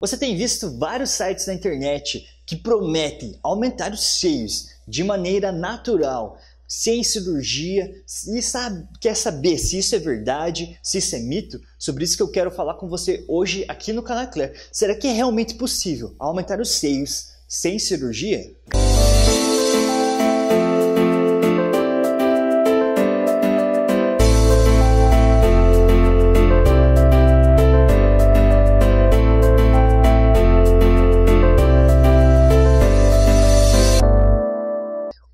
Você tem visto vários sites na internet que prometem aumentar os seios de maneira natural, sem cirurgia, e sabe, quer saber se isso é verdade, se isso é mito? Sobre isso que eu quero falar com você hoje aqui no Canal Claire. Será que é realmente possível aumentar os seios sem cirurgia?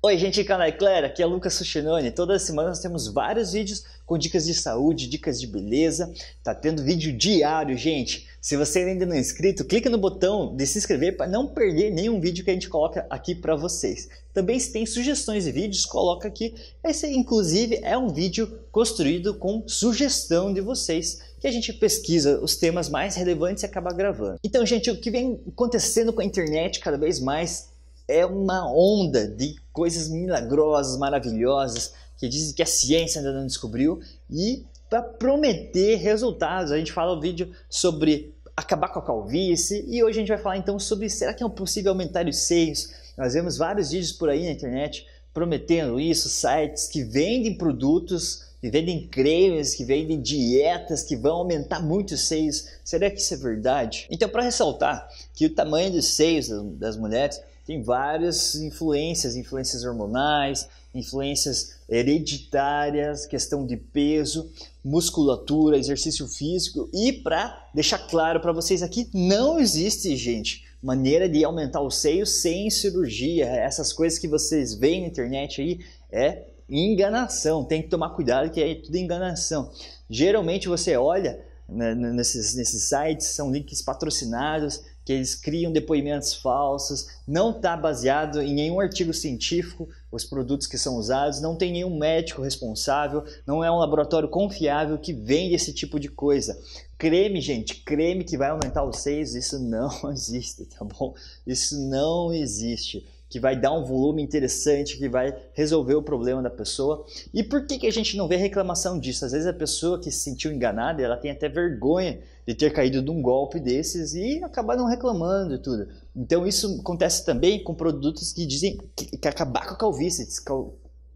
Oi gente, canal é Eclera, aqui é Lucas Sushinone. Toda semana nós temos vários vídeos com dicas de saúde, dicas de beleza. Tá tendo vídeo diário, gente. Se você ainda não é inscrito, clica no botão de se inscrever para não perder nenhum vídeo que a gente coloca aqui para vocês. Também se tem sugestões de vídeos, coloca aqui. Esse inclusive é um vídeo construído com sugestão de vocês que a gente pesquisa os temas mais relevantes e acaba gravando. Então, gente, o que vem acontecendo com a internet cada vez mais é uma onda de coisas milagrosas, maravilhosas, que dizem que a ciência ainda não descobriu e para prometer resultados. A gente fala o vídeo sobre acabar com a calvície e hoje a gente vai falar então sobre será que é possível aumentar os seios? Nós vemos vários vídeos por aí na internet prometendo isso, sites que vendem produtos, que vendem cremes, que vendem dietas que vão aumentar muito os seios. Será que isso é verdade? Então, para ressaltar que o tamanho dos seios das mulheres tem várias influências, influências hormonais, influências hereditárias, questão de peso, musculatura, exercício físico e para deixar claro para vocês aqui, não existe, gente, maneira de aumentar o seio sem cirurgia. Essas coisas que vocês veem na internet aí é enganação. Tem que tomar cuidado que é tudo enganação. Geralmente você olha né, nesses, nesses sites, são links patrocinados, que eles criam depoimentos falsos, não está baseado em nenhum artigo científico, os produtos que são usados, não tem nenhum médico responsável, não é um laboratório confiável que vende esse tipo de coisa. Creme, gente, creme que vai aumentar os seios, isso não existe, tá bom? Isso não existe que vai dar um volume interessante, que vai resolver o problema da pessoa. E por que, que a gente não vê reclamação disso? Às vezes a pessoa que se sentiu enganada, ela tem até vergonha de ter caído de um golpe desses e acabar não reclamando e tudo. Então isso acontece também com produtos que dizem que, que acabar com a calvície.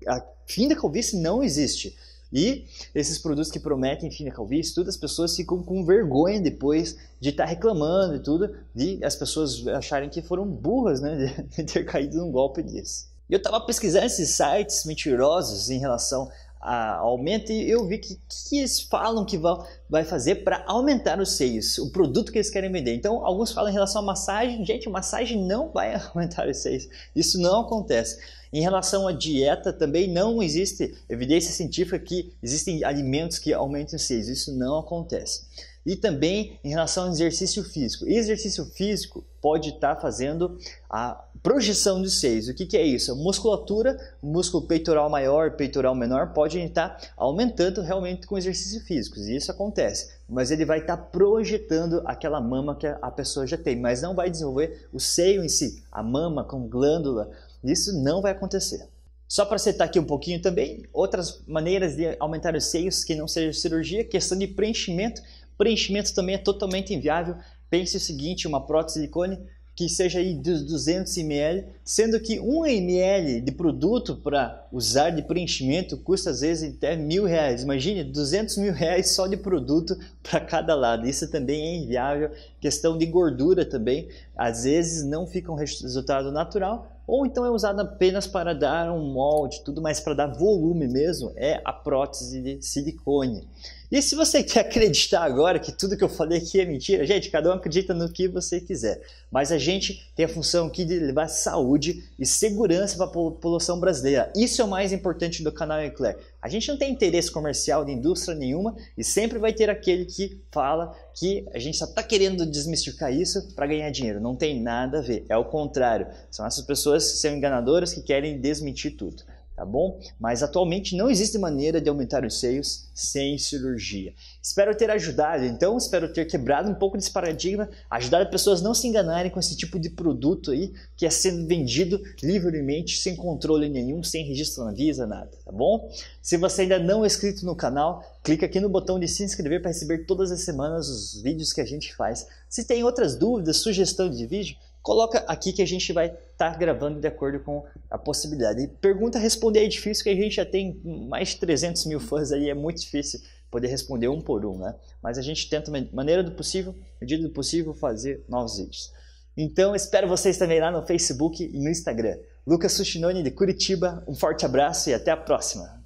A fim da calvície não existe. E esses produtos que prometem fim da calvície, tudo, as pessoas ficam com vergonha depois de estar tá reclamando e tudo, e as pessoas acharem que foram burras, né, de ter caído num golpe desse. eu estava pesquisando esses sites mentirosos em relação a aumento e eu vi que, que eles falam que vão, vai fazer para aumentar os seios, o produto que eles querem vender. Então, alguns falam em relação à massagem, gente, massagem não vai aumentar os seios, isso não acontece. Em relação à dieta, também não existe evidência científica que existem alimentos que aumentem o seios. Isso não acontece. E também em relação ao exercício físico. Exercício físico pode estar tá fazendo a projeção de seios. O que, que é isso? A musculatura, músculo peitoral maior, peitoral menor, pode estar tá aumentando realmente com exercícios físicos. E isso acontece. Mas ele vai estar tá projetando aquela mama que a pessoa já tem, mas não vai desenvolver o seio em si. A mama com glândula isso não vai acontecer. Só para citar aqui um pouquinho também, outras maneiras de aumentar os seios que não seja cirurgia, questão de preenchimento. Preenchimento também é totalmente inviável. Pense o seguinte, uma prótese de silicone que seja aí dos 200 ml, sendo que 1 ml de produto para usar de preenchimento custa às vezes até mil reais. Imagine 200 mil reais só de produto para cada lado. Isso também é inviável. Questão de gordura também, às vezes não fica um resultado natural, ou então é usada apenas para dar um molde, tudo, mas para dar volume mesmo é a prótese de silicone. E se você quer acreditar agora que tudo que eu falei aqui é mentira, gente, cada um acredita no que você quiser. Mas a gente tem a função aqui de levar saúde e segurança para a população brasileira. Isso é o mais importante do canal Eclair. A gente não tem interesse comercial de indústria nenhuma e sempre vai ter aquele que fala que a gente só está querendo desmistificar isso para ganhar dinheiro. Não tem nada a ver, é o contrário. São essas pessoas que são enganadoras que querem desmentir tudo tá bom? Mas atualmente não existe maneira de aumentar os seios sem cirurgia. Espero ter ajudado, então, espero ter quebrado um pouco desse paradigma, ajudado as pessoas a não se enganarem com esse tipo de produto aí que é sendo vendido livremente, sem controle nenhum, sem registro na Visa, nada, tá bom? Se você ainda não é inscrito no canal, clica aqui no botão de se inscrever para receber todas as semanas os vídeos que a gente faz. Se tem outras dúvidas, sugestão de vídeo, Coloca aqui que a gente vai estar tá gravando de acordo com a possibilidade. E pergunta responder é difícil, que a gente já tem mais de 300 mil fãs aí, é muito difícil poder responder um por um, né? Mas a gente tenta, maneira do possível, medida do possível, fazer novos vídeos. Então, espero vocês também lá no Facebook e no Instagram. Lucas Sushinoni de Curitiba, um forte abraço e até a próxima!